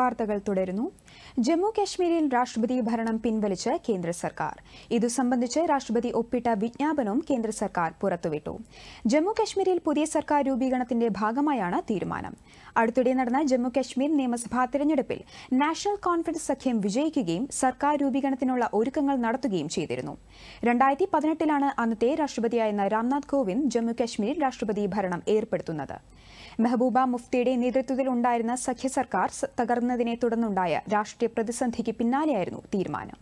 വാർത്തകൾ തുടരുന്നു ജമ്മു കാശ്മീരിൽ രാഷ്ട്രപതി ഭരണം പിൻവലിച്ച് കേന്ദ്ര സർക്കാർ ഇതു സംബന്ധിച്ച് രാഷ്ട്രപതി ഒപ്പിട്ട വിജ്ഞാപനവും കേന്ദ്ര സർക്കാർ പുറത്തുവിട്ടു ജമ്മു കാശ്മീരിൽ പുതിയ സർക്കാർ രൂപീകരണത്തിന്റെ ഭാഗമായാണ് തീരുമാനം അടുത്തിടെ നടന്ന ജമ്മു കാശ്മീർ നിയമസഭാ തെരഞ്ഞെടുപ്പിൽ നാഷണൽ കോൺഫറൻസ് സഖ്യം വിജയിക്കുകയും സർക്കാർ രൂപീകരണത്തിനുള്ള ഒരുക്കങ്ങൾ നടത്തുകയും ചെയ്തിരുന്നു രണ്ടായിരത്തി പതിനെട്ടിലാണ് അന്നത്തെ രാഷ്ട്രപതിയായിരുന്ന രാംനാഥ് കോവിന്ദ് ജമ്മു കാശ്മീരിൽ രാഷ്ട്രപതി ഭരണം ഏർപ്പെടുത്തുന്നത് മെഹബൂബ മുഫ്തിയുടെ നേതൃത്വത്തിലുണ്ടായിരുന്ന സഖ്യ സർക്കാർ തകർന്നതിനെ തുടർന്നുണ്ടായ രാഷ്ട്രീയ പ്രതിസന്ധിക്ക് പിന്നാലെയായിരുന്നു തീരുമാനം